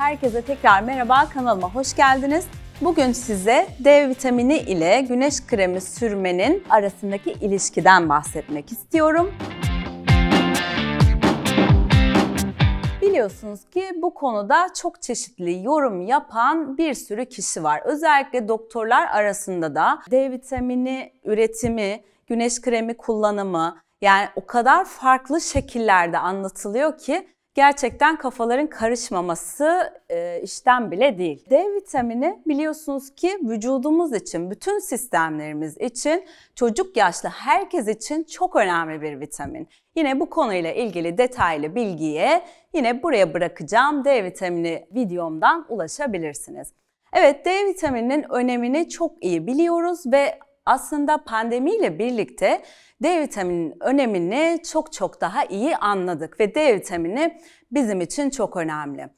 Herkese tekrar merhaba, kanalıma hoş geldiniz. Bugün size D vitamini ile güneş kremi sürmenin arasındaki ilişkiden bahsetmek istiyorum. Biliyorsunuz ki bu konuda çok çeşitli yorum yapan bir sürü kişi var. Özellikle doktorlar arasında da D vitamini üretimi, güneş kremi kullanımı yani o kadar farklı şekillerde anlatılıyor ki gerçekten kafaların karışmaması e, işten bile değil. D vitamini biliyorsunuz ki vücudumuz için, bütün sistemlerimiz için, çocuk yaşlı herkes için çok önemli bir vitamin. Yine bu konuyla ilgili detaylı bilgiye yine buraya bırakacağım D vitamini videomdan ulaşabilirsiniz. Evet D vitamininin önemini çok iyi biliyoruz ve aslında pandemiyle birlikte D vitamininin önemini çok çok daha iyi anladık ve D vitamini bizim için çok önemli.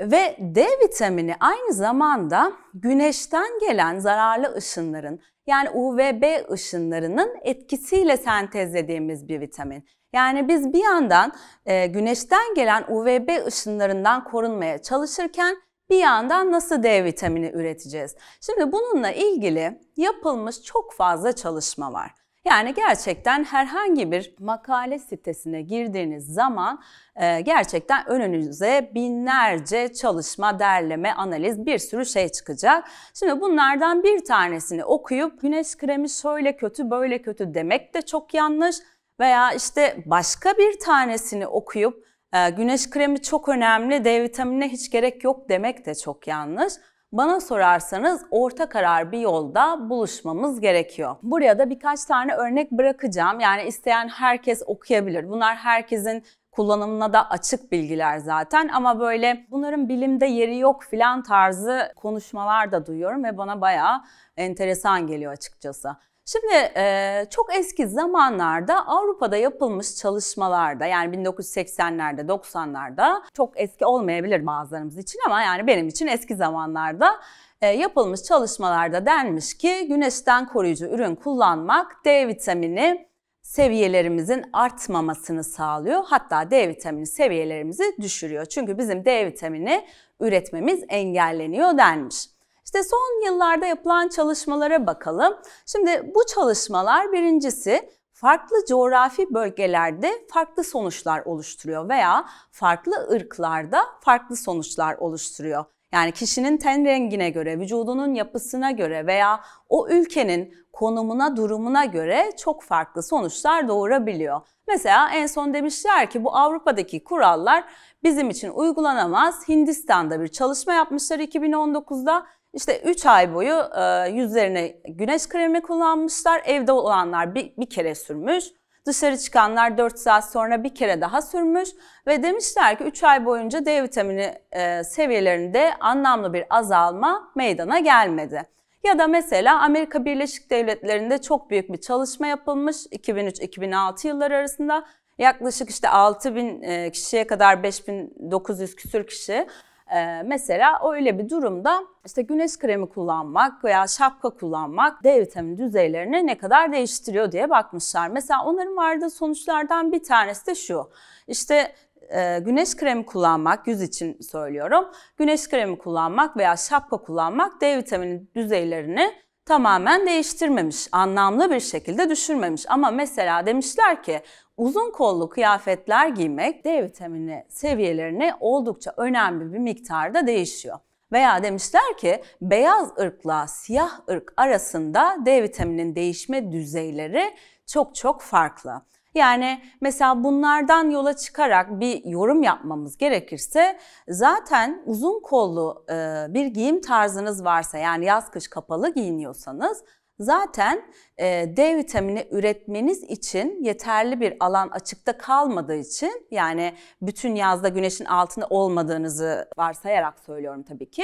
Ve D vitamini aynı zamanda güneşten gelen zararlı ışınların yani UVB ışınlarının etkisiyle sentezlediğimiz bir vitamin. Yani biz bir yandan e, güneşten gelen UVB ışınlarından korunmaya çalışırken bir yandan nasıl D vitamini üreteceğiz? Şimdi bununla ilgili yapılmış çok fazla çalışma var. Yani gerçekten herhangi bir makale sitesine girdiğiniz zaman e, gerçekten önünüze binlerce çalışma, derleme, analiz bir sürü şey çıkacak. Şimdi bunlardan bir tanesini okuyup güneş kremi şöyle kötü böyle kötü demek de çok yanlış veya işte başka bir tanesini okuyup ee, güneş kremi çok önemli, D vitaminine hiç gerek yok demek de çok yanlış. Bana sorarsanız orta karar bir yolda buluşmamız gerekiyor. Buraya da birkaç tane örnek bırakacağım. Yani isteyen herkes okuyabilir. Bunlar herkesin kullanımına da açık bilgiler zaten ama böyle bunların bilimde yeri yok filan tarzı konuşmalar da duyuyorum ve bana bayağı enteresan geliyor açıkçası. Şimdi e, çok eski zamanlarda Avrupa'da yapılmış çalışmalarda yani 1980'lerde 90'larda çok eski olmayabilir bazılarımız için ama yani benim için eski zamanlarda e, yapılmış çalışmalarda denmiş ki güneşten koruyucu ürün kullanmak D vitamini seviyelerimizin artmamasını sağlıyor. Hatta D vitamini seviyelerimizi düşürüyor. Çünkü bizim D vitamini üretmemiz engelleniyor denmiş. İşte son yıllarda yapılan çalışmalara bakalım. Şimdi bu çalışmalar birincisi farklı coğrafi bölgelerde farklı sonuçlar oluşturuyor veya farklı ırklarda farklı sonuçlar oluşturuyor. Yani kişinin ten rengine göre, vücudunun yapısına göre veya o ülkenin konumuna, durumuna göre çok farklı sonuçlar doğurabiliyor. Mesela en son demişler ki bu Avrupa'daki kurallar bizim için uygulanamaz. Hindistan'da bir çalışma yapmışlar 2019'da. İşte 3 ay boyu e, yüzlerine güneş kremi kullanmışlar. Evde olanlar bir, bir kere sürmüş. Dışarı çıkanlar 4 saat sonra bir kere daha sürmüş ve demişler ki 3 ay boyunca D vitamini e, seviyelerinde anlamlı bir azalma meydana gelmedi. Ya da mesela Amerika Birleşik Devletleri'nde çok büyük bir çalışma yapılmış 2003-2006 yılları arasında yaklaşık işte 6 bin e, kişiye kadar 5900 küsür kişi ee, mesela öyle bir durumda işte güneş kremi kullanmak veya şapka kullanmak D vitamini düzeylerini ne kadar değiştiriyor diye bakmışlar. Mesela onların vardığı sonuçlardan bir tanesi de şu. İşte e, güneş kremi kullanmak, yüz için söylüyorum. Güneş kremi kullanmak veya şapka kullanmak D vitamini düzeylerini tamamen değiştirmemiş, anlamlı bir şekilde düşürmemiş. Ama mesela demişler ki uzun kollu kıyafetler giymek D vitamini seviyelerini oldukça önemli bir miktarda değişiyor. Veya demişler ki beyaz ırkla siyah ırk arasında D vitamininin değişme düzeyleri çok çok farklı. Yani mesela bunlardan yola çıkarak bir yorum yapmamız gerekirse zaten uzun kollu e, bir giyim tarzınız varsa yani yaz kış kapalı giyiniyorsanız zaten e, D vitamini üretmeniz için yeterli bir alan açıkta kalmadığı için yani bütün yazda güneşin altında olmadığınızı varsayarak söylüyorum tabii ki.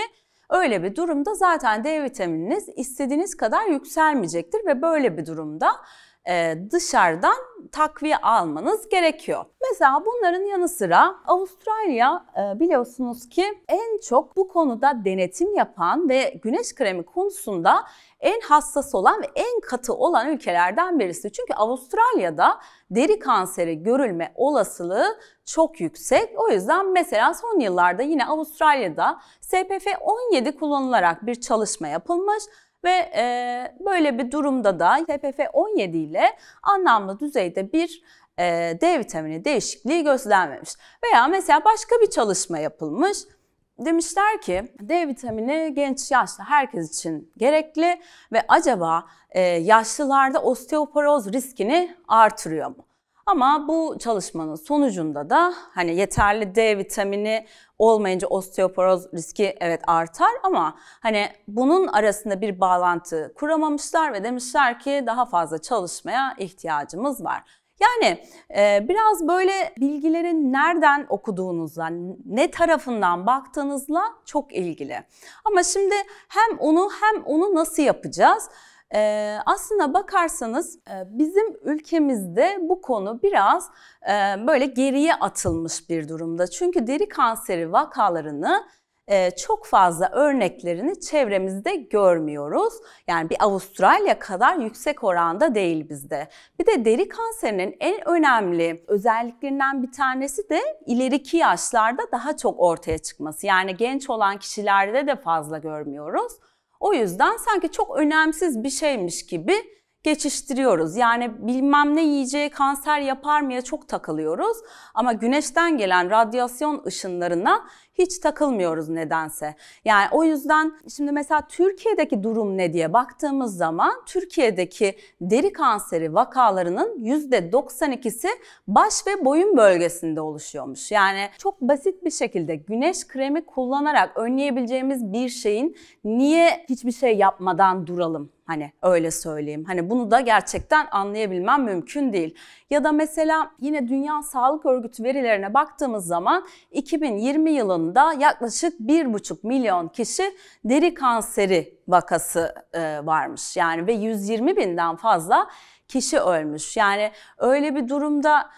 Öyle bir durumda zaten D vitamininiz istediğiniz kadar yükselmeyecektir ve böyle bir durumda e, dışarıdan takviye almanız gerekiyor. Mesela bunların yanı sıra Avustralya e, biliyorsunuz ki en çok bu konuda denetim yapan ve güneş kremi konusunda en hassas olan ve en katı olan ülkelerden birisi. Çünkü Avustralya'da deri kanseri görülme olasılığı çok yüksek. O yüzden mesela son yıllarda yine Avustralya'da SPF 17 kullanılarak bir çalışma yapılmış ve e, böyle bir durumda da TPF-17 ile anlamlı düzeyde bir e, D vitamini değişikliği gözlenmemiş. Veya mesela başka bir çalışma yapılmış. Demişler ki D vitamini genç yaşlı herkes için gerekli ve acaba e, yaşlılarda osteoporoz riskini artırıyor mu? Ama bu çalışmanın sonucunda da hani yeterli D vitamini olmayınca osteoporoz riski evet artar ama hani bunun arasında bir bağlantı kuramamışlar ve demişler ki daha fazla çalışmaya ihtiyacımız var. Yani e, biraz böyle bilgilerin nereden okuduğunuzla, ne tarafından baktığınızla çok ilgili. Ama şimdi hem onu hem onu nasıl yapacağız? E, aslına bakarsanız e, bizim ülkemizde bu konu biraz e, böyle geriye atılmış bir durumda. Çünkü deri kanseri vakalarını çok fazla örneklerini çevremizde görmüyoruz. Yani bir Avustralya kadar yüksek oranda değil bizde. Bir de deri kanserinin en önemli özelliklerinden bir tanesi de ileriki yaşlarda daha çok ortaya çıkması. Yani genç olan kişilerde de fazla görmüyoruz. O yüzden sanki çok önemsiz bir şeymiş gibi geçiştiriyoruz. Yani bilmem ne yiyeceği kanser yapar mıya çok takılıyoruz ama güneşten gelen radyasyon ışınlarına hiç takılmıyoruz nedense. Yani o yüzden şimdi mesela Türkiye'deki durum ne diye baktığımız zaman Türkiye'deki deri kanseri vakalarının %92'si baş ve boyun bölgesinde oluşuyormuş. Yani çok basit bir şekilde güneş kremi kullanarak önleyebileceğimiz bir şeyin niye hiçbir şey yapmadan duralım Hani öyle söyleyeyim. Hani bunu da gerçekten anlayabilmem mümkün değil. Ya da mesela yine Dünya Sağlık Örgütü verilerine baktığımız zaman 2020 yılında yaklaşık 1,5 milyon kişi deri kanseri vakası e, varmış. Yani ve 120 binden fazla kişi ölmüş. Yani öyle bir durumda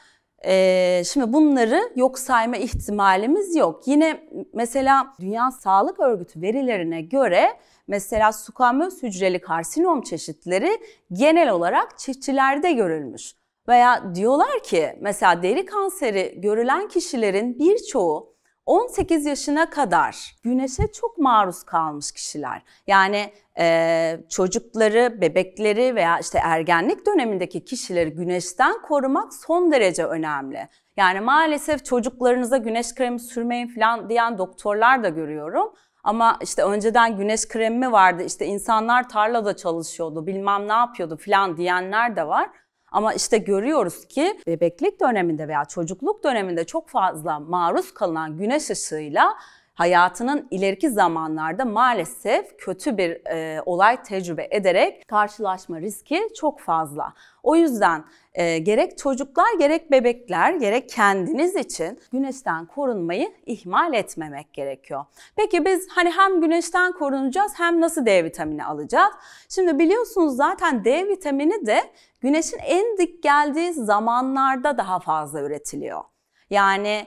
ee, şimdi bunları yok sayma ihtimalimiz yok. Yine mesela Dünya Sağlık Örgütü verilerine göre mesela sukamöz hücreli karsinom çeşitleri genel olarak çiftçilerde görülmüş. Veya diyorlar ki mesela deri kanseri görülen kişilerin birçoğu 18 yaşına kadar güneşe çok maruz kalmış kişiler. Yani e, çocukları, bebekleri veya işte ergenlik dönemindeki kişileri güneşten korumak son derece önemli. Yani maalesef çocuklarınıza güneş kremi sürmeyin falan diyen doktorlar da görüyorum. Ama işte önceden güneş kremi vardı, işte insanlar tarlada çalışıyordu, bilmem ne yapıyordu falan diyenler de var. Ama işte görüyoruz ki bebeklik döneminde veya çocukluk döneminde çok fazla maruz kalınan güneş ışığıyla hayatının ileriki zamanlarda maalesef kötü bir e, olay tecrübe ederek karşılaşma riski çok fazla. O yüzden e, gerek çocuklar gerek bebekler gerek kendiniz için güneşten korunmayı ihmal etmemek gerekiyor. Peki biz hani hem güneşten korunacağız hem nasıl D vitamini alacağız? Şimdi biliyorsunuz zaten D vitamini de güneşin en dik geldiği zamanlarda daha fazla üretiliyor. Yani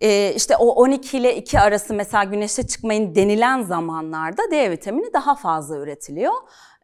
e, işte o 12 ile 2 arası mesela güneşe çıkmayın denilen zamanlarda D vitamini daha fazla üretiliyor.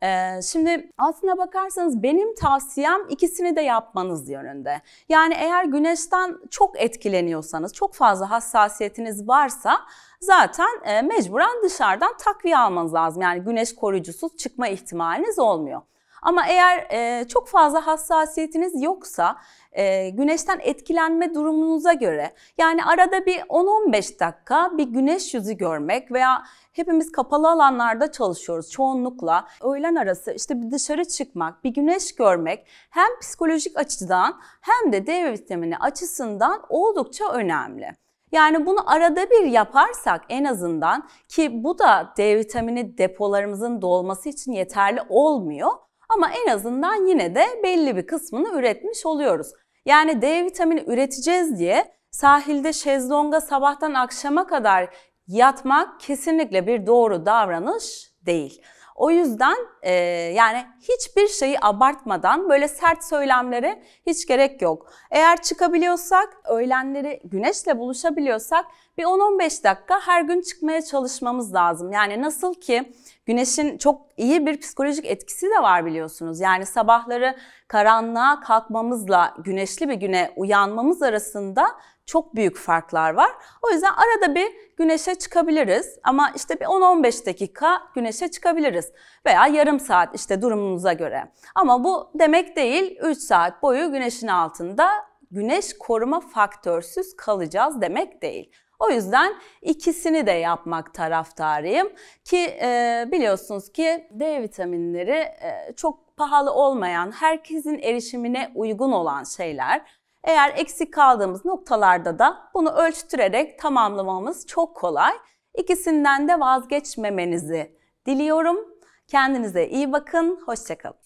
Ee, şimdi aslına bakarsanız benim tavsiyem ikisini de yapmanız yönünde. Yani eğer güneşten çok etkileniyorsanız, çok fazla hassasiyetiniz varsa zaten e, mecburen dışarıdan takviye almanız lazım. Yani güneş koruyucusuz çıkma ihtimaliniz olmuyor. Ama eğer e, çok fazla hassasiyetiniz yoksa e, güneşten etkilenme durumunuza göre yani arada bir 10-15 dakika bir güneş yüzü görmek veya hepimiz kapalı alanlarda çalışıyoruz çoğunlukla. Öğlen arası işte bir dışarı çıkmak, bir güneş görmek hem psikolojik açıdan hem de D vitamini açısından oldukça önemli. Yani bunu arada bir yaparsak en azından ki bu da D vitamini depolarımızın dolması için yeterli olmuyor. Ama en azından yine de belli bir kısmını üretmiş oluyoruz. Yani D vitamini üreteceğiz diye sahilde şezlonga sabahtan akşama kadar yatmak kesinlikle bir doğru davranış değil. O yüzden e, yani hiçbir şeyi abartmadan böyle sert söylemlere hiç gerek yok. Eğer çıkabiliyorsak, öğlenleri güneşle buluşabiliyorsak bir 10-15 dakika her gün çıkmaya çalışmamız lazım. Yani nasıl ki güneşin çok iyi bir psikolojik etkisi de var biliyorsunuz. Yani sabahları karanlığa kalkmamızla güneşli bir güne uyanmamız arasında çok büyük farklar var. O yüzden arada bir güneşe çıkabiliriz ama işte bir 10-15 dakika güneşe çıkabiliriz veya yarım saat işte durumumuza göre. Ama bu demek değil 3 saat boyu güneşin altında güneş koruma faktörsüz kalacağız demek değil. O yüzden ikisini de yapmak taraftarıyım ki e, biliyorsunuz ki D vitaminleri e, çok pahalı olmayan, herkesin erişimine uygun olan şeyler. Eğer eksik kaldığımız noktalarda da bunu ölçtürerek tamamlamamız çok kolay. İkisinden de vazgeçmemenizi diliyorum. Kendinize iyi bakın, hoşçakalın.